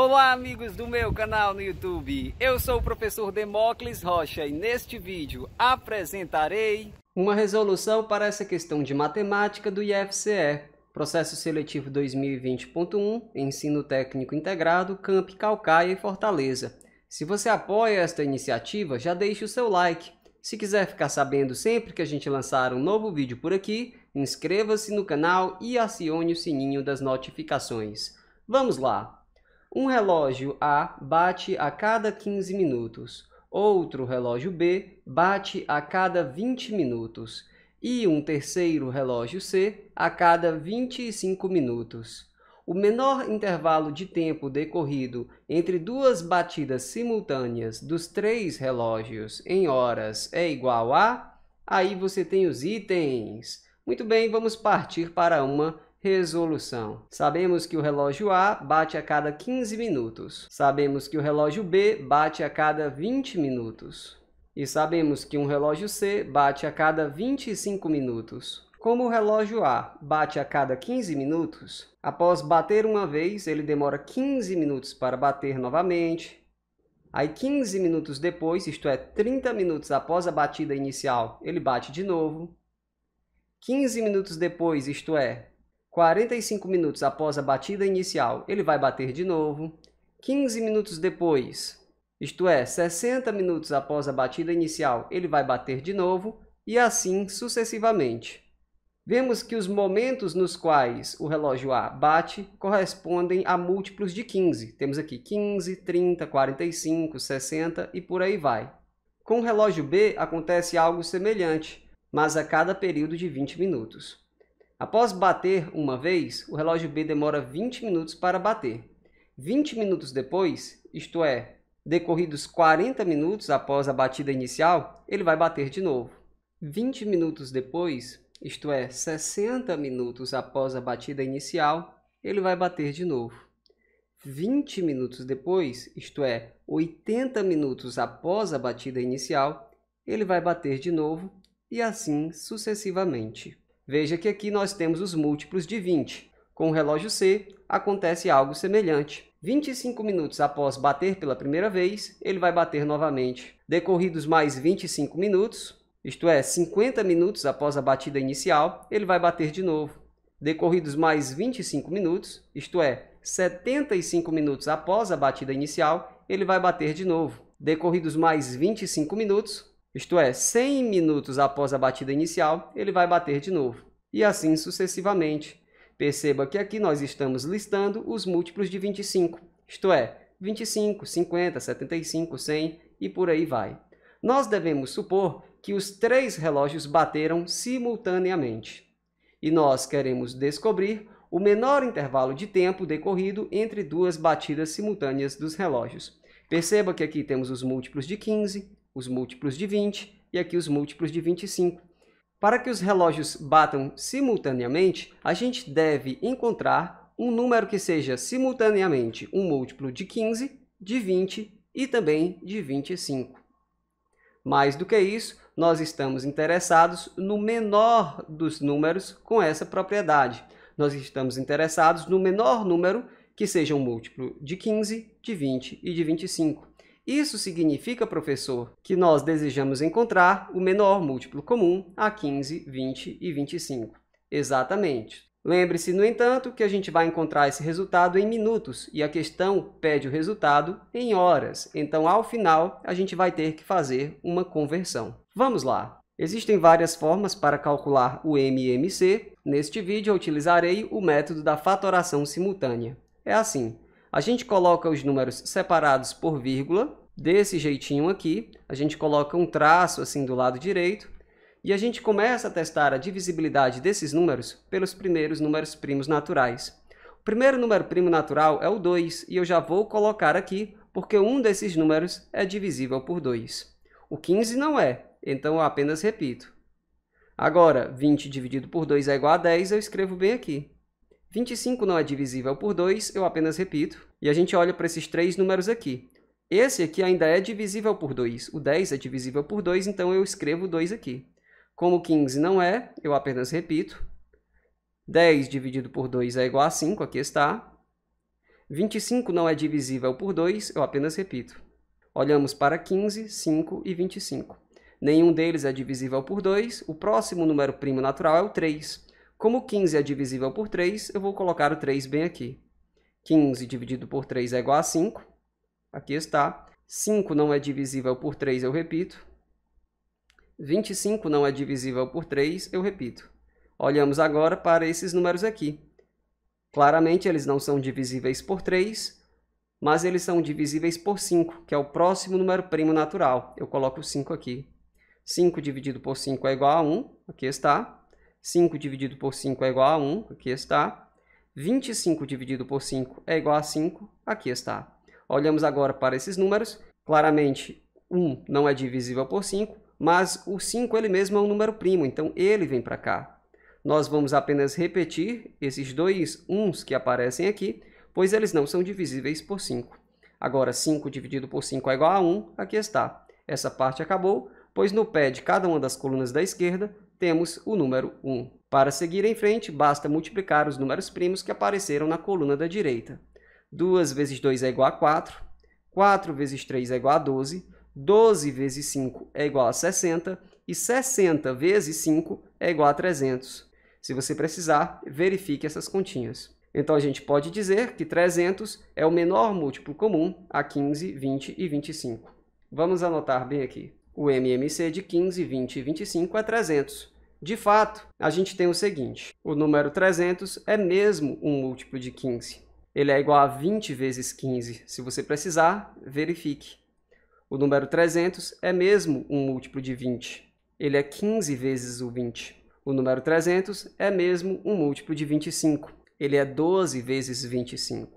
Olá amigos do meu canal no YouTube, eu sou o professor Demócles Rocha e neste vídeo apresentarei uma resolução para essa questão de matemática do IFCE, Processo Seletivo 2020.1, Ensino Técnico Integrado, Camp Calcaia e Fortaleza. Se você apoia esta iniciativa, já deixe o seu like. Se quiser ficar sabendo sempre que a gente lançar um novo vídeo por aqui, inscreva-se no canal e acione o sininho das notificações. Vamos lá! Um relógio A bate a cada 15 minutos, outro relógio B bate a cada 20 minutos e um terceiro relógio C a cada 25 minutos. O menor intervalo de tempo decorrido entre duas batidas simultâneas dos três relógios em horas é igual a. Aí você tem os itens. Muito bem, vamos partir para uma Resolução. Sabemos que o relógio A bate a cada 15 minutos. Sabemos que o relógio B bate a cada 20 minutos. E sabemos que um relógio C bate a cada 25 minutos. Como o relógio A bate a cada 15 minutos, após bater uma vez, ele demora 15 minutos para bater novamente. Aí 15 minutos depois, isto é, 30 minutos após a batida inicial, ele bate de novo. 15 minutos depois, isto é, 45 minutos após a batida inicial, ele vai bater de novo. 15 minutos depois, isto é, 60 minutos após a batida inicial, ele vai bater de novo e assim sucessivamente. Vemos que os momentos nos quais o relógio A bate correspondem a múltiplos de 15. Temos aqui 15, 30, 45, 60 e por aí vai. Com o relógio B acontece algo semelhante, mas a cada período de 20 minutos. Após bater uma vez, o relógio B demora 20 minutos para bater. 20 minutos depois, isto é, decorridos 40 minutos após a batida inicial, ele vai bater de novo. 20 minutos depois, isto é, 60 minutos após a batida inicial, ele vai bater de novo. 20 minutos depois, isto é, 80 minutos após a batida inicial, ele vai bater de novo e assim sucessivamente. Veja que aqui nós temos os múltiplos de 20. Com o relógio C, acontece algo semelhante. 25 minutos após bater pela primeira vez, ele vai bater novamente. Decorridos mais 25 minutos, isto é, 50 minutos após a batida inicial, ele vai bater de novo. Decorridos mais 25 minutos, isto é, 75 minutos após a batida inicial, ele vai bater de novo. Decorridos mais 25 minutos, isto é, 100 minutos após a batida inicial, ele vai bater de novo. E assim sucessivamente. Perceba que aqui nós estamos listando os múltiplos de 25, isto é, 25, 50, 75, 100 e por aí vai. Nós devemos supor que os três relógios bateram simultaneamente. E nós queremos descobrir o menor intervalo de tempo decorrido entre duas batidas simultâneas dos relógios. Perceba que aqui temos os múltiplos de 15, os múltiplos de 20 e aqui os múltiplos de 25. Para que os relógios batam simultaneamente, a gente deve encontrar um número que seja simultaneamente um múltiplo de 15, de 20 e também de 25. Mais do que isso, nós estamos interessados no menor dos números com essa propriedade. Nós estamos interessados no menor número que seja um múltiplo de 15, de 20 e de 25. Isso significa, professor, que nós desejamos encontrar o menor múltiplo comum a 15, 20 e 25. Exatamente. Lembre-se, no entanto, que a gente vai encontrar esse resultado em minutos e a questão pede o resultado em horas. Então, ao final, a gente vai ter que fazer uma conversão. Vamos lá! Existem várias formas para calcular o MMC. Neste vídeo, eu utilizarei o método da fatoração simultânea. É assim, a gente coloca os números separados por vírgula, desse jeitinho aqui. A gente coloca um traço assim do lado direito. E a gente começa a testar a divisibilidade desses números pelos primeiros números primos naturais. O primeiro número primo natural é o 2, e eu já vou colocar aqui, porque um desses números é divisível por 2. O 15 não é, então eu apenas repito. Agora, 20 dividido por 2 é igual a 10, eu escrevo bem aqui. 25 não é divisível por 2, eu apenas repito. E a gente olha para esses três números aqui. Esse aqui ainda é divisível por 2. O 10 é divisível por 2, então eu escrevo 2 aqui. Como 15 não é, eu apenas repito. 10 dividido por 2 é igual a 5, aqui está. 25 não é divisível por 2, eu apenas repito. Olhamos para 15, 5 e 25. Nenhum deles é divisível por 2. O próximo número primo natural é o 3. Como 15 é divisível por 3, eu vou colocar o 3 bem aqui. 15 dividido por 3 é igual a 5. Aqui está. 5 não é divisível por 3, eu repito. 25 não é divisível por 3, eu repito. Olhamos agora para esses números aqui. Claramente, eles não são divisíveis por 3, mas eles são divisíveis por 5, que é o próximo número primo natural. Eu coloco 5 aqui. 5 dividido por 5 é igual a 1, aqui está. 5 dividido por 5 é igual a 1, aqui está. 25 dividido por 5 é igual a 5, aqui está. Olhamos agora para esses números. Claramente, 1 não é divisível por 5, mas o 5 ele mesmo é um número primo, então ele vem para cá. Nós vamos apenas repetir esses dois uns que aparecem aqui, pois eles não são divisíveis por 5. Agora, 5 dividido por 5 é igual a 1, aqui está. Essa parte acabou, pois no pé de cada uma das colunas da esquerda temos o número 1. Para seguir em frente, basta multiplicar os números primos que apareceram na coluna da direita. 2 vezes 2 é igual a 4, 4 vezes 3 é igual a 12, 12 vezes 5 é igual a 60 e 60 vezes 5 é igual a 300. Se você precisar, verifique essas continhas. Então, a gente pode dizer que 300 é o menor múltiplo comum a 15, 20 e 25. Vamos anotar bem aqui o MMC de 15, 20 e 25 a 300. De fato, a gente tem o seguinte, o número 300 é mesmo um múltiplo de 15. Ele é igual a 20 vezes 15. Se você precisar, verifique. O número 300 é mesmo um múltiplo de 20. Ele é 15 vezes o 20. O número 300 é mesmo um múltiplo de 25. Ele é 12 vezes 25.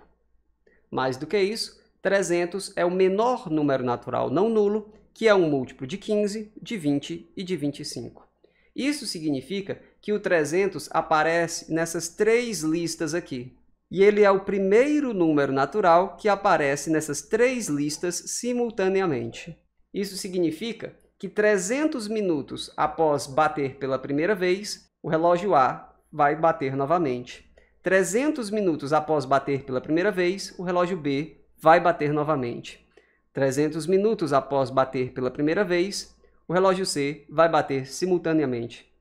Mais do que isso, 300 é o menor número natural não nulo que é um múltiplo de 15, de 20 e de 25. Isso significa que o 300 aparece nessas três listas aqui. E ele é o primeiro número natural que aparece nessas três listas simultaneamente. Isso significa que 300 minutos após bater pela primeira vez, o relógio A vai bater novamente. 300 minutos após bater pela primeira vez, o relógio B vai bater novamente. 300 minutos após bater pela primeira vez, o relógio C vai bater simultaneamente.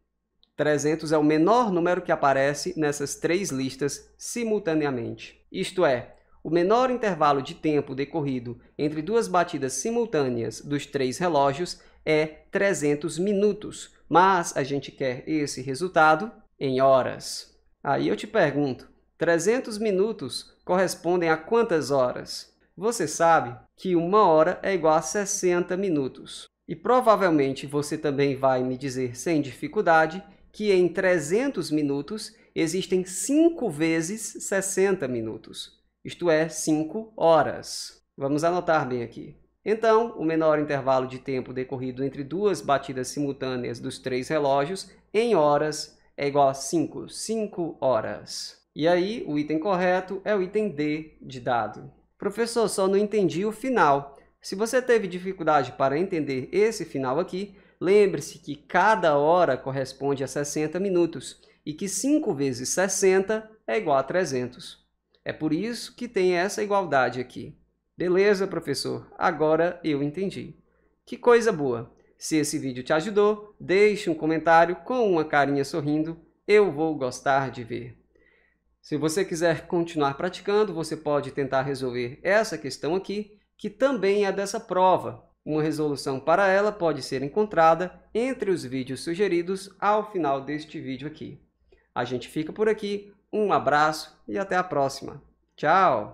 300 é o menor número que aparece nessas três listas simultaneamente. Isto é, o menor intervalo de tempo decorrido entre duas batidas simultâneas dos três relógios é 300 minutos, mas a gente quer esse resultado em horas. Aí eu te pergunto, 300 minutos correspondem a quantas horas? Você sabe que uma hora é igual a 60 minutos. E provavelmente você também vai me dizer sem dificuldade que em 300 minutos existem 5 vezes 60 minutos, isto é, 5 horas. Vamos anotar bem aqui. Então, o menor intervalo de tempo decorrido entre duas batidas simultâneas dos três relógios em horas é igual a 5, 5 horas. E aí, o item correto é o item D de dado. Professor, só não entendi o final. Se você teve dificuldade para entender esse final aqui, lembre-se que cada hora corresponde a 60 minutos e que 5 vezes 60 é igual a 300. É por isso que tem essa igualdade aqui. Beleza, professor? Agora eu entendi. Que coisa boa! Se esse vídeo te ajudou, deixe um comentário com uma carinha sorrindo. Eu vou gostar de ver. Se você quiser continuar praticando, você pode tentar resolver essa questão aqui, que também é dessa prova. Uma resolução para ela pode ser encontrada entre os vídeos sugeridos ao final deste vídeo aqui. A gente fica por aqui, um abraço e até a próxima. Tchau!